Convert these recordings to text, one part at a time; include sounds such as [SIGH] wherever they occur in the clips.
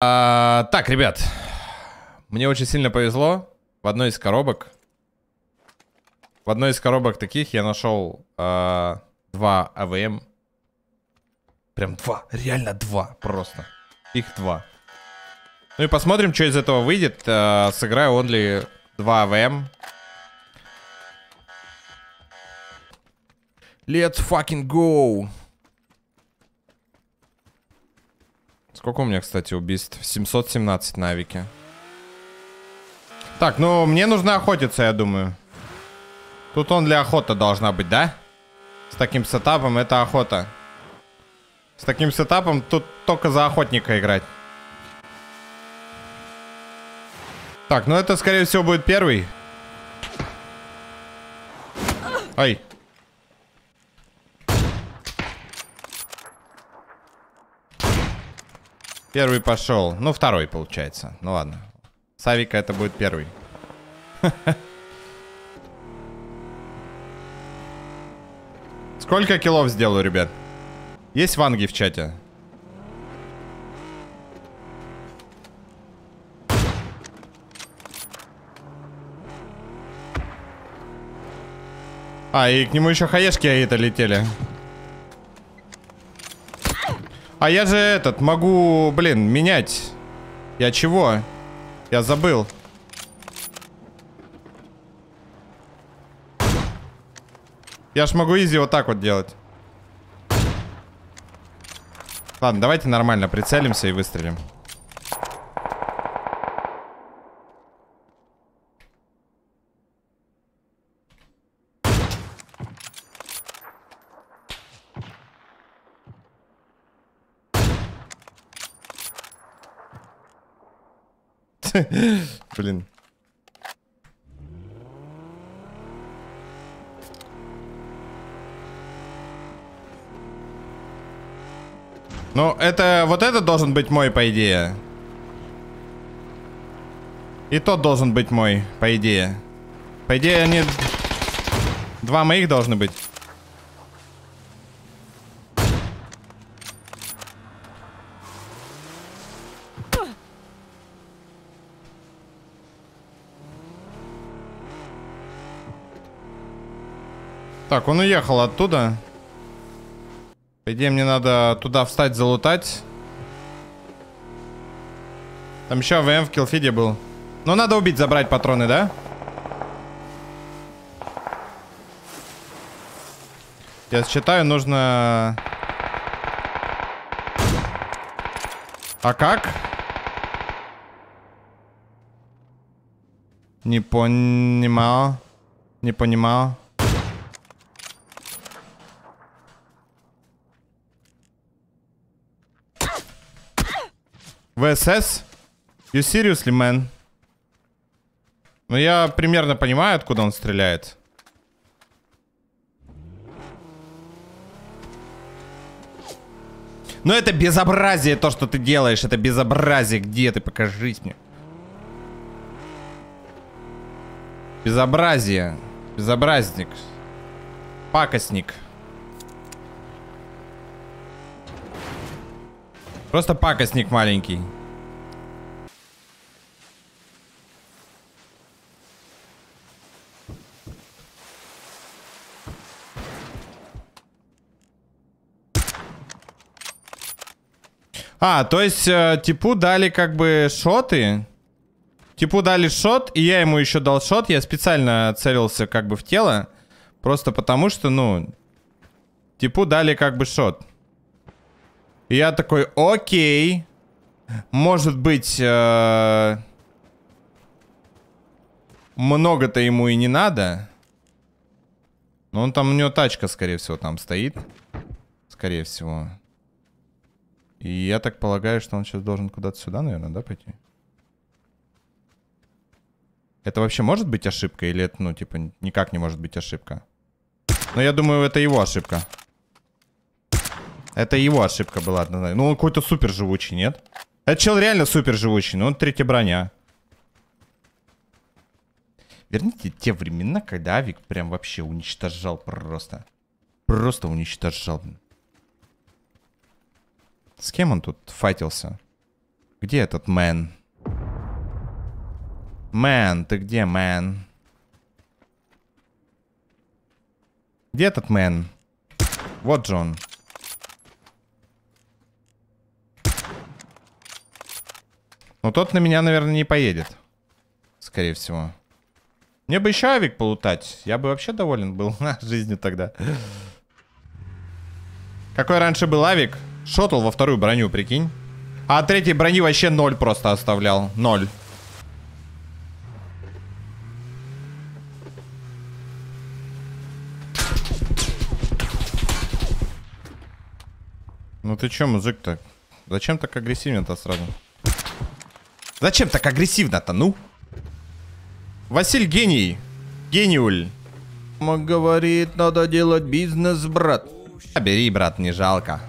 А, так, ребят, мне очень сильно повезло. В одной из коробок, в одной из коробок таких я нашел а, два АВМ. Прям два, реально два просто. Их два. Ну и посмотрим, что из этого выйдет. А, сыграю он ли два АВМ. Let's fucking go. Сколько у меня, кстати, убийств? 717 навики. Так, ну, мне нужно охотиться, я думаю. Тут он для охоты должна быть, да? С таким сетапом это охота. С таким сетапом тут только за охотника играть. Так, ну это, скорее всего, будет первый. Ай. Первый пошел. Ну, второй, получается. Ну, ладно. Савика это будет первый. [LAUGHS] Сколько килов сделаю, ребят? Есть ванги в чате? А, и к нему еще хаешки это летели. А я же этот, могу, блин, менять. Я чего? Я забыл. Я ж могу изи вот так вот делать. Ладно, давайте нормально прицелимся и выстрелим. [LAUGHS] Блин. Ну, это... Вот это должен быть мой, по идее. И тот должен быть мой, по идее. По идее, они... Два моих должны быть. Так, он уехал оттуда. По идее, мне надо туда встать, залутать. Там еще АВМ в килфиде был. Но надо убить, забрать патроны, да? Я считаю, нужно... А как? Не понимал. Не понимал. ВСС? You seriously, man? Ну, я примерно понимаю, откуда он стреляет. Но это безобразие, то, что ты делаешь. Это безобразие. Где ты? Покажись мне. Безобразие. Безобразник. Пакостник. Просто пакостник маленький. А, то есть э, типу дали как бы шоты. Типу дали шот, и я ему еще дал шот. Я специально целился как бы в тело. Просто потому что, ну, типу дали как бы шот я такой, окей. Может быть, э, много-то ему и не надо. Но он там, у него тачка, скорее всего, там стоит. Скорее всего. И я так полагаю, что он сейчас должен куда-то сюда, наверное, да, пойти? Это вообще может быть ошибка? Или это, ну, типа, никак не может быть ошибка? Но я думаю, это его ошибка. Это его ошибка была одна. Ну, он какой-то супер живучий, нет? Этот чел реально супер живучий, но он третья броня. Верните те времена, когда Авик прям вообще уничтожал просто. Просто уничтожал. С кем он тут файтился? Где этот мэн? Мэн, ты где, мэн? Где этот мэн? Вот же он. Но тот на меня, наверное, не поедет. Скорее всего. Мне бы еще авик полутать. Я бы вообще доволен был [LAUGHS] жизни тогда. Какой раньше был авик? Шотл во вторую броню, прикинь. А от третьей брони вообще ноль просто оставлял. Ноль. Ну ты чё, мужик-то? Зачем так агрессивен-то сразу? Зачем так агрессивно-то, ну? Василь гений. Гениуль. Он говорит, надо делать бизнес, брат. А бери, брат, не жалко.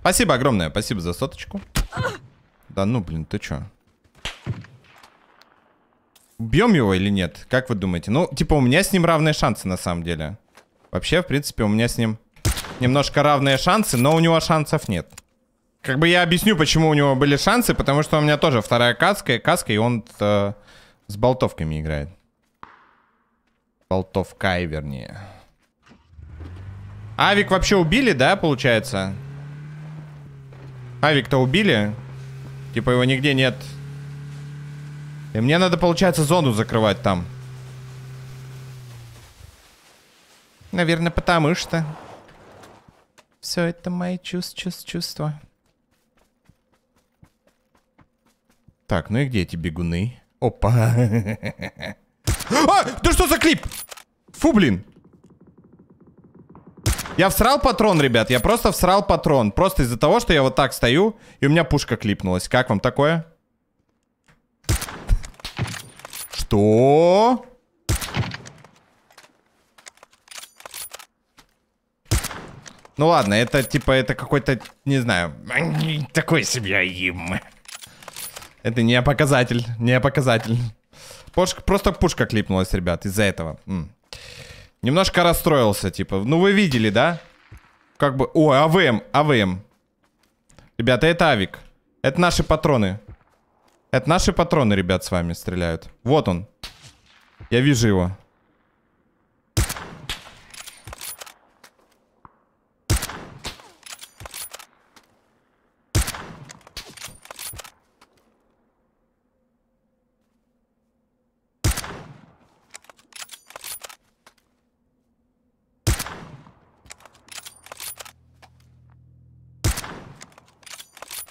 Спасибо огромное, спасибо за соточку. Да ну, блин, ты чё? Бьем его или нет? Как вы думаете? Ну, типа, у меня с ним равные шансы, на самом деле. Вообще, в принципе, у меня с ним немножко равные шансы, но у него шансов нет. Как бы я объясню, почему у него были шансы, потому что у меня тоже вторая каска, каска и он э, с болтовками играет. Болтовкай, вернее. Авик вообще убили, да, получается? Авик-то убили? Типа его нигде нет. И мне надо, получается, зону закрывать там. Наверное, потому что... Все это мои чувств, чувств, чувства. Так, ну и где эти бегуны? Опа. А, да что за клип? Фу, блин. Я всрал патрон, ребят. Я просто всрал патрон. Просто из-за того, что я вот так стою, и у меня пушка клипнулась. Как вам такое? Что? Ну ладно, это типа, это какой-то, не знаю, [CLEARS THROAT] такой себе им. Это не показатель, не показатель. Пушка, просто пушка клипнулась, ребят, из-за этого. М. Немножко расстроился, типа. Ну, вы видели, да? Как бы... Ой, АВМ, АВМ. Ребята, это авик. Это наши патроны. Это наши патроны, ребят, с вами стреляют. Вот он. Я вижу его.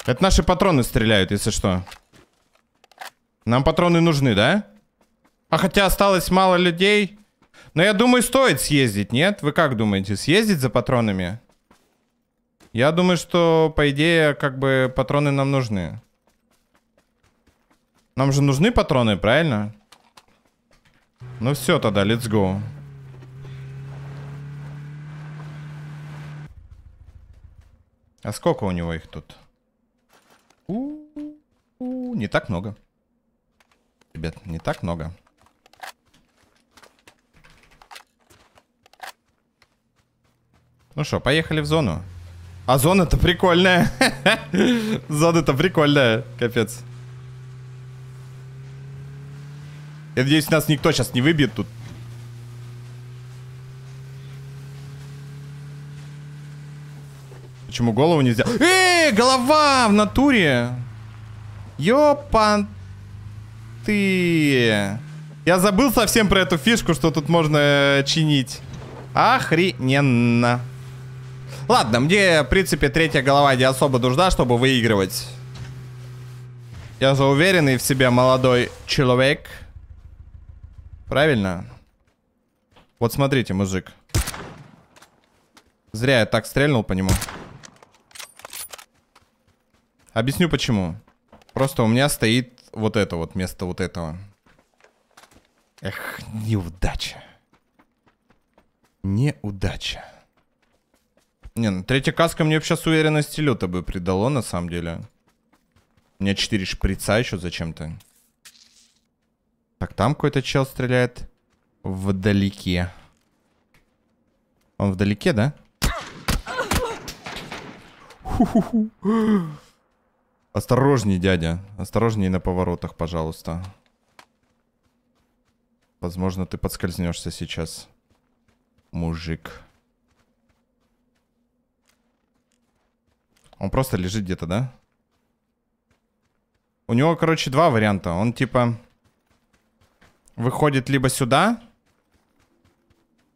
Это наши патроны стреляют, если что. Нам патроны нужны, да? А хотя осталось мало людей. Но я думаю, стоит съездить, нет? Вы как думаете, съездить за патронами? Я думаю, что, по идее, как бы патроны нам нужны. Нам же нужны патроны, правильно? Ну все тогда, let's go. А сколько у него их тут? не так много. Ребят, не так много. Ну что, поехали в зону. А зона-то прикольная. [LAUGHS] Зона-то прикольная, капец. Я надеюсь, нас никто сейчас не выбьет тут. Почему голову нельзя? Эй, голова в натуре! Ёпанты. Я забыл совсем про эту фишку, что тут можно э, чинить. Охрененно. Ладно, мне, в принципе, третья голова не особо нужна, чтобы выигрывать. Я же уверенный в себе молодой человек. Правильно? Вот смотрите, мужик. Зря я так стрельнул по нему. Объясню почему. Просто у меня стоит вот это вот вместо вот этого. Эх, неудача. Неудача. Не, ну третья каска мне сейчас уверенности люто бы придало, на самом деле. У меня четыре шприца еще зачем-то. Так, там какой-то чел стреляет вдалеке. Он вдалеке, да? Ху-ху-ху. Осторожней, дядя. Осторожней на поворотах, пожалуйста. Возможно, ты подскользнешься сейчас, мужик. Он просто лежит где-то, да? У него, короче, два варианта. Он, типа, выходит либо сюда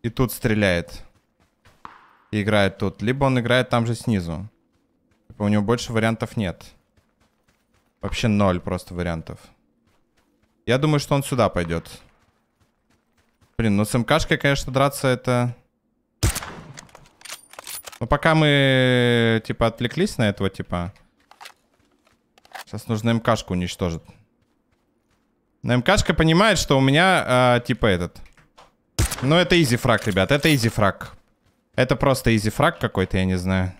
и тут стреляет. И играет тут. Либо он играет там же снизу. Типа, у него больше вариантов нет. Нет. Вообще ноль просто вариантов. Я думаю, что он сюда пойдет. Блин, ну с МКшкой, конечно, драться это... Ну пока мы, типа, отвлеклись на этого, типа... Сейчас нужно МКшку уничтожить. Но МКшка понимает, что у меня, э, типа, этот... Ну это изи фраг, ребят, это изи фраг. Это просто изи фраг какой-то, я не знаю.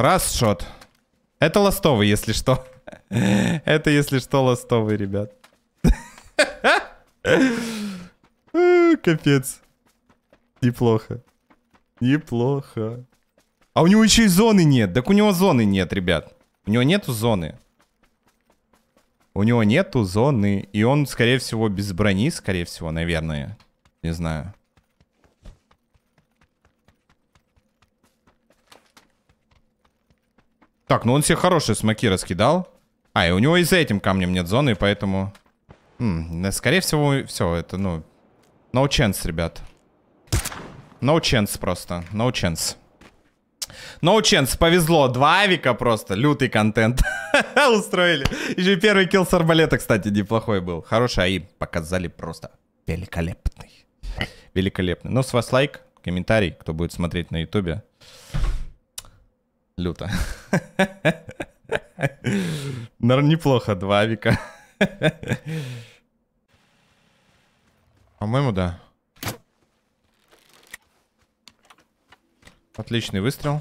Раз шот. Это ластовый, если что. [LAUGHS] Это, если что, ластовый, ребят. [LAUGHS] Капец. Неплохо. Неплохо. А у него еще и зоны нет. Так у него зоны нет, ребят. У него нету зоны. У него нету зоны. И он, скорее всего, без брони, скорее всего, наверное. Не знаю. Так, ну он все хорошие смоки раскидал. А, и у него и за этим камнем нет зоны, поэтому... М -м, скорее всего, все, это, ну... No chance, ребят. No chance просто. No chance. No chance, повезло. Два авика просто. Лютый контент. [LAUGHS] Устроили. Еще первый килл с арбалета, кстати, неплохой был. Хороший АИ. Показали просто великолепный. Великолепный. Ну, с вас лайк, комментарий, кто будет смотреть на ютубе люто. Наверное, неплохо, два века. По-моему, да. Отличный выстрел.